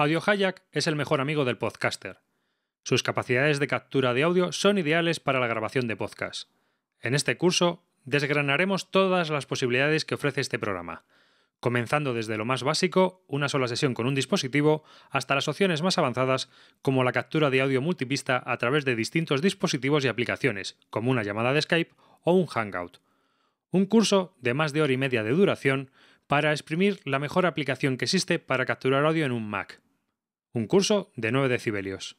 Audio Hayak es el mejor amigo del podcaster. Sus capacidades de captura de audio son ideales para la grabación de podcast. En este curso desgranaremos todas las posibilidades que ofrece este programa, comenzando desde lo más básico, una sola sesión con un dispositivo, hasta las opciones más avanzadas, como la captura de audio multipista a través de distintos dispositivos y aplicaciones, como una llamada de Skype o un Hangout. Un curso de más de hora y media de duración para exprimir la mejor aplicación que existe para capturar audio en un Mac un curso de 9 decibelios.